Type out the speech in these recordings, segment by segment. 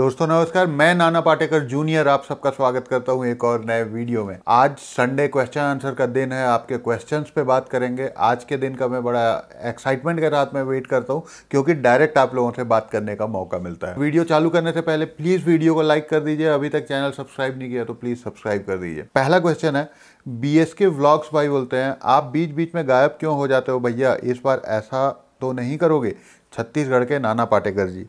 दोस्तों नमस्कार मैं नाना पाटेकर जूनियर आप सबका स्वागत करता हूं एक और नए वीडियो में आज संडे क्वेश्चन आंसर का दिन है आपके क्वेश्चंस पे बात करेंगे आज के दिन का मैं बड़ा एक्साइटमेंट के साथ मैं वेट करता हूं क्योंकि डायरेक्ट आप लोगों से बात करने का मौका मिलता है वीडियो चालू करने से पहले प्लीज़ वीडियो को लाइक कर दीजिए अभी तक चैनल सब्सक्राइब नहीं किया तो प्लीज़ सब्सक्राइब कर दीजिए पहला क्वेश्चन है बी एस के व्लॉग्स भाई बोलते हैं आप बीच बीच में गायब क्यों हो जाते हो भैया इस बार ऐसा तो नहीं करोगे छत्तीसगढ़ के नाना पाटेकर जी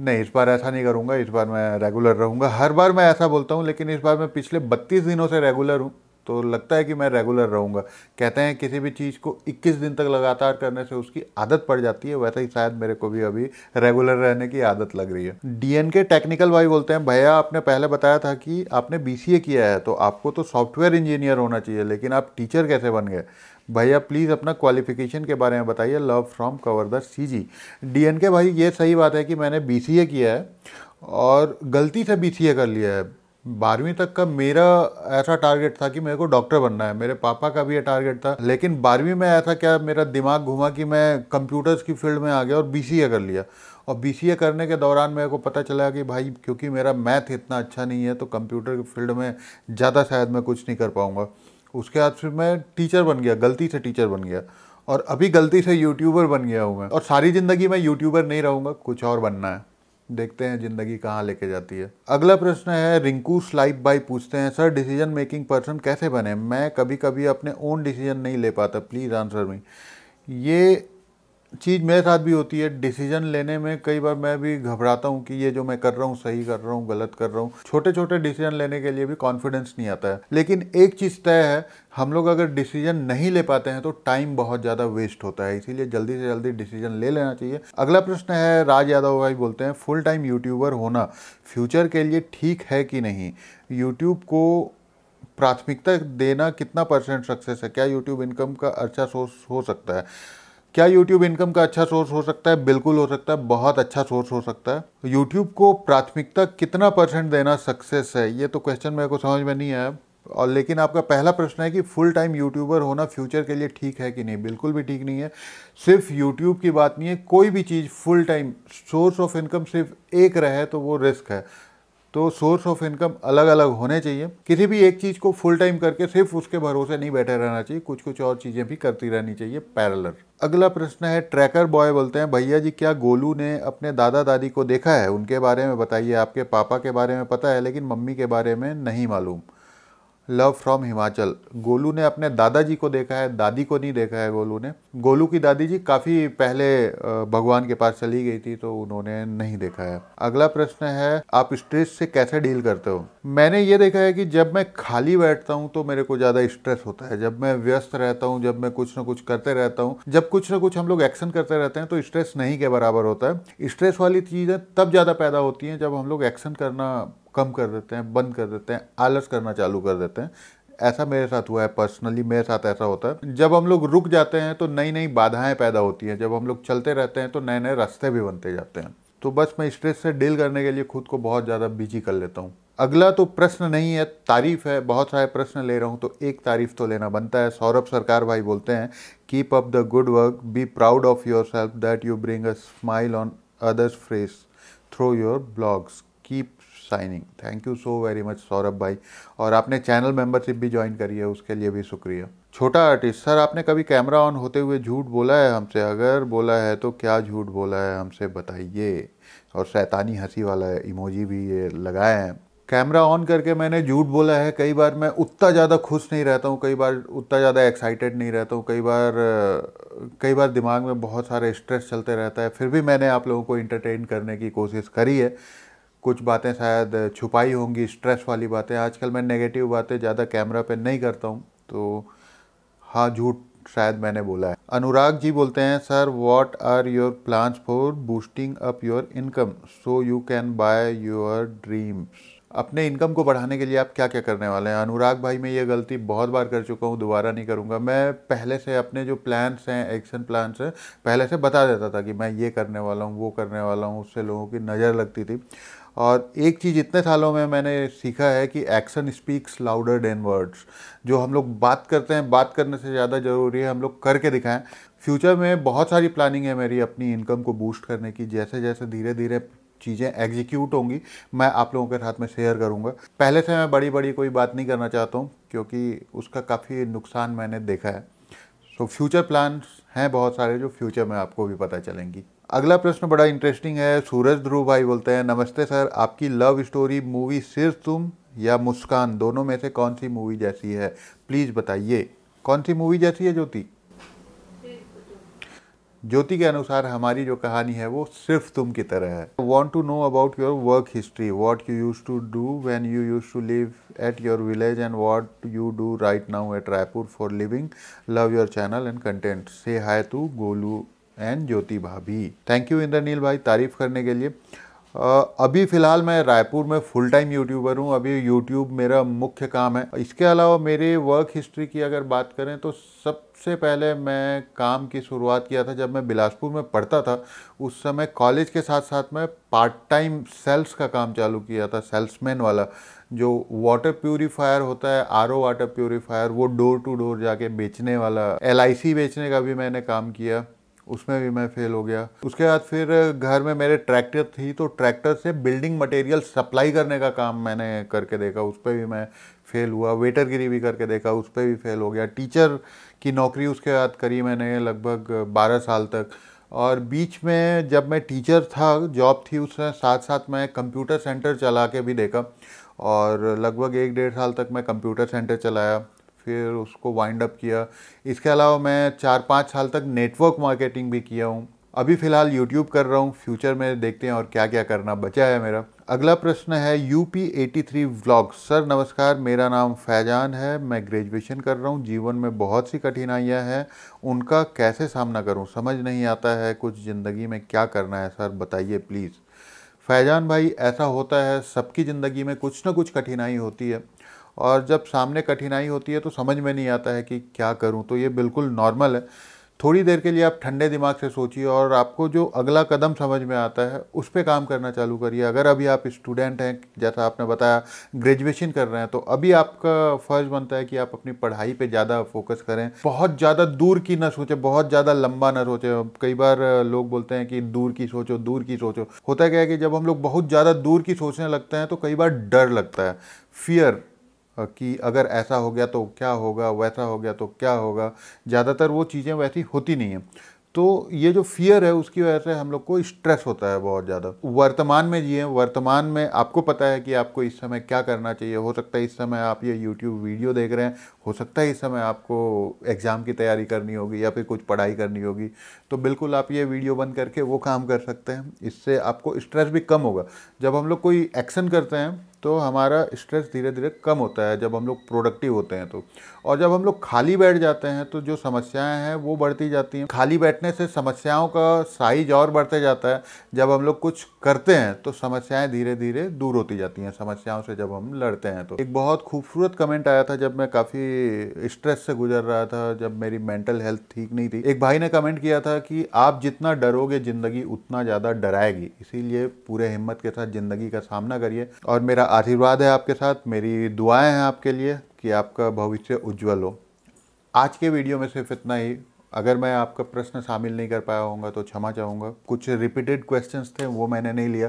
नहीं इस बार ऐसा नहीं करूँगा इस बार मैं रेगुलर रहूँगा हर बार मैं ऐसा बोलता हूँ लेकिन इस बार मैं पिछले बत्तीस दिनों से रेगुलर हूँ तो लगता है कि मैं रेगुलर रहूँगा कहते हैं किसी भी चीज़ को 21 दिन तक लगातार करने से उसकी आदत पड़ जाती है वैसे ही शायद मेरे को भी अभी रेगुलर रहने की आदत लग रही है डी के टेक्निकल भाई बोलते हैं भैया आपने पहले बताया था कि आपने बी किया है तो आपको तो सॉफ्टवेयर इंजीनियर होना चाहिए लेकिन आप टीचर कैसे बन गए भैया प्लीज़ अपना क्वालिफिकेशन के बारे में बताइए love from cover the C G D के भाई ये सही बात है कि मैंने बी किया है और गलती से बी कर लिया है बारहवीं तक का मेरा ऐसा टारगेट था कि मेरे को डॉक्टर बनना है मेरे पापा का भी ये टारगेट था लेकिन बारहवीं में ऐसा क्या मेरा दिमाग घुमा कि मैं कंप्यूटर्स की फील्ड में आ गया और बी कर लिया और बी करने के दौरान मेरे को पता चला कि भाई क्योंकि मेरा मैथ इतना अच्छा नहीं है तो कंप्यूटर की फील्ड में ज़्यादा शायद मैं कुछ नहीं कर पाऊँगा उसके बाद फिर मैं टीचर बन गया गलती से टीचर बन गया और अभी गलती से यूट्यूबर बन गया हूँ मैं और सारी ज़िंदगी मैं यूट्यूबर नहीं रहूँगा कुछ और बनना है देखते हैं ज़िंदगी कहाँ लेके जाती है अगला प्रश्न है रिंकू स्लाइप बाई पूछते हैं सर डिसीजन मेकिंग पर्सन कैसे बने मैं कभी कभी अपने ओन डिसीजन नहीं ले पाता प्लीज़ आंसर मी ये चीज़ मेरे साथ भी होती है डिसीजन लेने में कई बार मैं भी घबराता हूँ कि ये जो मैं कर रहा हूँ सही कर रहा हूँ गलत कर रहा हूँ छोटे छोटे डिसीजन लेने के लिए भी कॉन्फिडेंस नहीं आता है लेकिन एक चीज़ तय है हम लोग अगर डिसीजन नहीं ले पाते हैं तो टाइम बहुत ज़्यादा वेस्ट होता है इसीलिए जल्दी से जल्दी डिसीजन ले लेना चाहिए अगला प्रश्न है राज यादव भाई बोलते हैं फुल टाइम यूट्यूबर होना फ्यूचर के लिए ठीक है कि नहीं यूट्यूब को प्राथमिकता देना कितना परसेंट सक्सेस है क्या यूट्यूब इनकम का अच्छा सोर्स हो सकता है क्या YouTube इनकम का अच्छा सोर्स हो सकता है बिल्कुल हो सकता है बहुत अच्छा सोर्स हो सकता है YouTube को प्राथमिकता कितना परसेंट देना सक्सेस है ये तो क्वेश्चन मेरे को समझ में नहीं आया और लेकिन आपका पहला प्रश्न है कि फुल टाइम यूट्यूबर होना फ्यूचर के लिए ठीक है कि नहीं बिल्कुल भी ठीक नहीं है सिर्फ यूट्यूब की बात नहीं है कोई भी चीज़ full time source of income सिर्फ एक रहे तो वो रिस्क है तो सोर्स ऑफ इनकम अलग अलग होने चाहिए किसी भी एक चीज़ को फुल टाइम करके सिर्फ उसके भरोसे नहीं बैठे रहना चाहिए कुछ कुछ और चीज़ें भी करती रहनी चाहिए पैरलर अगला प्रश्न है ट्रैकर बॉय बोलते हैं भैया जी क्या गोलू ने अपने दादा दादी को देखा है उनके बारे में बताइए आपके पापा के बारे में पता है लेकिन मम्मी के बारे में नहीं मालूम लव फ्रॉम हिमाचल गोलू ने अपने दादाजी को देखा है दादी को नहीं देखा है गोलू ने गोलू की दादी जी काफ़ी पहले भगवान के पास चली गई थी तो उन्होंने नहीं देखा है अगला प्रश्न है आप स्ट्रेस से कैसे डील करते हो मैंने ये देखा है कि जब मैं खाली बैठता हूँ तो मेरे को ज़्यादा स्ट्रेस होता है जब मैं व्यस्त रहता हूँ जब मैं कुछ ना कुछ करते रहता हूँ जब कुछ ना कुछ हम लोग एक्शन करते रहते हैं तो स्ट्रेस नहीं के बराबर होता है स्ट्रेस वाली चीज़ें तब ज़्यादा पैदा होती हैं जब हम लोग एक्शन करना कम कर देते हैं बंद कर देते हैं आलस करना चालू कर देते हैं ऐसा मेरे साथ हुआ है पर्सनली मेरे साथ ऐसा होता है जब हम लोग रुक जाते हैं तो नई नई बाधाएं पैदा होती हैं जब हम लोग चलते रहते हैं तो नए नए रास्ते भी बनते जाते हैं तो बस मैं स्ट्रेस से डील करने के लिए खुद को बहुत ज़्यादा बिजी कर लेता हूँ अगला तो प्रश्न नहीं है तारीफ़ है बहुत सारे प्रश्न ले रहा हूँ तो एक तारीफ़ तो लेना बनता है सौरभ सरकार भाई बोलते हैं keep up the good work be proud of yourself that you bring a smile on others faces through your blogs keep shining thank you so very much Saurabh भाई और आपने चैनल मेंबरशिप भी ज्वाइन करी है उसके लिए भी शुक्रिया छोटा आर्टिस्ट सर आपने कभी कैमरा ऑन होते हुए झूठ बोला है हमसे अगर बोला है तो क्या झूठ बोला है हमसे बताइए और शैतानी हंसी वाला इमोजी भी ये लगाए हैं कैमरा ऑन करके मैंने झूठ बोला है कई बार मैं उतना ज़्यादा खुश नहीं रहता हूँ कई बार उतना ज़्यादा एक्साइटेड नहीं रहता हूँ कई बार कई बार दिमाग में बहुत सारे स्ट्रेस चलते रहता है फिर भी मैंने आप लोगों को इंटरटेन करने की कोशिश करी है कुछ बातें शायद छुपाई होंगी स्ट्रेस वाली बातें आजकल मैं नेगेटिव बातें ज़्यादा कैमरा पे नहीं करता हूँ तो हाँ झूठ शायद मैंने बोला है अनुराग जी बोलते हैं sir what are your plans for boosting up your income so you can buy your dreams अपने इनकम को बढ़ाने के लिए आप क्या क्या करने वाले हैं अनुराग भाई मैं ये गलती बहुत बार कर चुका हूँ दोबारा नहीं करूँगा मैं पहले से अपने जो प्लान्स हैं एक्शन प्लान्स हैं पहले से बता देता था कि मैं ये करने वाला हूँ वो करने वाला हूँ उससे लोगों की नज़र लगती थी और एक चीज़ इतने सालों में मैंने सीखा है कि action speaks louder than words जो हम लोग बात करते हैं बात करने से ज़्यादा ज़रूरी है हम लोग करके दिखाएं फ्यूचर में बहुत सारी प्लानिंग है मेरी अपनी इनकम को बूस्ट करने की जैसे जैसे धीरे धीरे चीज़ें एग्जीक्यूट होंगी मैं आप लोगों के साथ में शेयर करूँगा पहले से मैं बड़ी बड़ी कोई बात नहीं करना चाहता हूँ क्योंकि उसका काफ़ी नुकसान मैंने देखा है सो फ्यूचर प्लान हैं बहुत सारे जो फ्यूचर में आपको भी पता चलेंगी अगला प्रश्न बड़ा इंटरेस्टिंग है सूरज ध्रुव भाई बोलते हैं नमस्ते सर आपकी लव स्टोरी मूवी सिर्फ तुम या मुस्कान दोनों में से कौन सी मूवी जैसी है प्लीज़ बताइए कौन सी मूवी जैसी है ज्योति ज्योति के अनुसार हमारी जो कहानी है वो सिर्फ तुम की तरह है want to know about your work history what you use to do when you use to live at your village and what you do right now at Raipur for living love your channel and content say hi to Golu and Jyoti भाभी thank you Indranil भाई तारीफ करने के लिए अभी फ़िलहाल मैं रायपुर में फुल टाइम यूट्यूबर हूँ अभी यूट्यूब मेरा मुख्य काम है इसके अलावा मेरे वर्क हिस्ट्री की अगर बात करें तो सबसे पहले मैं काम की शुरुआत किया था जब मैं बिलासपुर में पढ़ता था उस समय कॉलेज के साथ साथ मैं पार्ट टाइम सेल्स का काम चालू किया था सेल्समैन वाला जो वाटर प्योरीफायर होता है आर वाटर प्योरीफायर वो डोर टू डोर जाके बेचने वाला एल बेचने का भी मैंने काम किया उसमें भी मैं फेल हो गया उसके बाद फिर घर में मेरे ट्रैक्टर थी तो ट्रैक्टर से बिल्डिंग मटेरियल सप्लाई करने का काम मैंने करके देखा उस पर भी मैं फेल हुआ वेटरगिरी भी करके देखा उस पर भी फेल हो गया टीचर की नौकरी उसके बाद करी मैंने लगभग बारह साल तक और बीच में जब मैं टीचर था जॉब थी उसमें साथ साथ मैं कंप्यूटर सेंटर चला के भी देखा और लगभग एक डेढ़ साल तक मैं कंप्यूटर सेंटर चलाया फिर उसको वाइंड अप किया इसके अलावा मैं चार पाँच साल तक नेटवर्क मार्केटिंग भी किया हूँ अभी फ़िलहाल यूट्यूब कर रहा हूँ फ्यूचर में देखते हैं और क्या क्या करना बचा है मेरा अगला प्रश्न है U P eighty three blog sir नमस्कार मेरा नाम फैजान है मैं ग्रेजुएशन कर रहा हूँ जीवन में बहुत सी कठिनाइयाँ हैं उनका कैसे सामना करूँ समझ नहीं आता है कुछ ज़िंदगी में क्या करना है सर बताइए प्लीज़ फैजान भाई ऐसा होता है सबकी ज़िंदगी में कुछ ना कुछ कठिनाई होती है और जब सामने कठिनाई होती है तो समझ में नहीं आता है कि क्या करूँ तो ये बिल्कुल नॉर्मल है थोड़ी देर के लिए आप ठंडे दिमाग से सोचिए और आपको जो अगला कदम समझ में आता है उस पर काम करना चालू करिए अगर अभी आप स्टूडेंट हैं जैसा आपने बताया ग्रेजुएशन कर रहे हैं तो अभी आपका फ़र्ज़ बनता है कि आप अपनी पढ़ाई पे ज़्यादा फोकस करें बहुत ज़्यादा दूर की ना सोचें बहुत ज़्यादा लंबा ना सोचें कई बार लोग बोलते हैं कि दूर की सोचो दूर की सोचो होता क्या है कि जब हम लोग बहुत ज़्यादा दूर की सोचने लगते हैं तो कई बार डर लगता है फियर कि अगर ऐसा हो गया तो क्या होगा वैसा हो गया तो क्या होगा ज़्यादातर वो चीज़ें वैसी होती नहीं हैं तो ये जो फियर है उसकी वजह से हम लोग को स्ट्रेस होता है बहुत ज़्यादा वर्तमान में जिए वर्तमान में आपको पता है कि आपको इस समय क्या करना चाहिए हो सकता है इस समय आप ये यूट्यूब वीडियो देख रहे हैं हो सकता है इस समय आपको एग्ज़ाम की तैयारी करनी होगी या फिर कुछ पढ़ाई करनी होगी तो बिल्कुल आप ये वीडियो बंद करके वो काम कर सकते हैं इससे आपको स्ट्रेस भी कम होगा जब हम लोग कोई एक्शन करते हैं तो हमारा स्ट्रेस धीरे धीरे कम होता है जब हम लोग प्रोडक्टिव होते हैं तो और जब हम लोग खाली बैठ जाते हैं तो जो समस्याएं हैं वो बढ़ती जाती हैं खाली बैठने से समस्याओं का साइज और बढ़ते जाता है जब हम लोग कुछ करते हैं तो समस्याएं धीरे धीरे दूर होती जाती हैं समस्याओं से जब हम लड़ते हैं तो एक बहुत खूबसूरत कमेंट आया था जब मैं काफ़ी स्ट्रेस से गुजर रहा था जब मेरी मेंटल हेल्थ ठीक नहीं थी एक भाई ने कमेंट किया था कि आप जितना डरोगे ज़िंदगी उतना ज़्यादा डराएगी इसीलिए पूरे हिम्मत के साथ ज़िंदगी का सामना करिए और मेरा आशीर्वाद है आपके साथ मेरी दुआएं हैं आपके लिए कि आपका भविष्य उज्जवल हो आज के वीडियो में सिर्फ इतना ही अगर मैं आपका प्रश्न शामिल नहीं कर पाया होगा तो क्षमा चाहूँगा कुछ रिपीटेड क्वेश्चंस थे वो मैंने नहीं लिया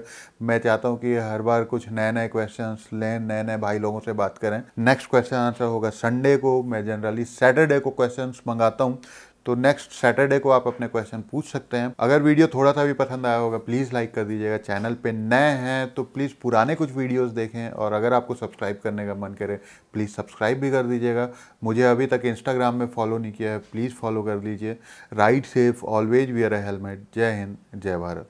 मैं चाहता हूँ कि हर बार कुछ नए नए क्वेश्चंस लें नए नए भाई लोगों से बात करें नेक्स्ट क्वेश्चन आंसर होगा संडे को मैं जनरली सैटरडे को क्वेश्चंस मंगाता हूँ तो नेक्स्ट सैटरडे को आप अपने क्वेश्चन पूछ सकते हैं अगर वीडियो थोड़ा सा भी पसंद आया होगा प्लीज़ लाइक कर दीजिएगा चैनल पे नए हैं तो प्लीज़ पुराने कुछ वीडियोस देखें और अगर आपको सब्सक्राइब करने का मन करे प्लीज़ सब्सक्राइब भी कर दीजिएगा मुझे अभी तक इंस्टाग्राम में फॉलो नहीं किया है प्लीज़ फॉलो कर लीजिए ride safe always wear a helmet जय हिंद जय भारत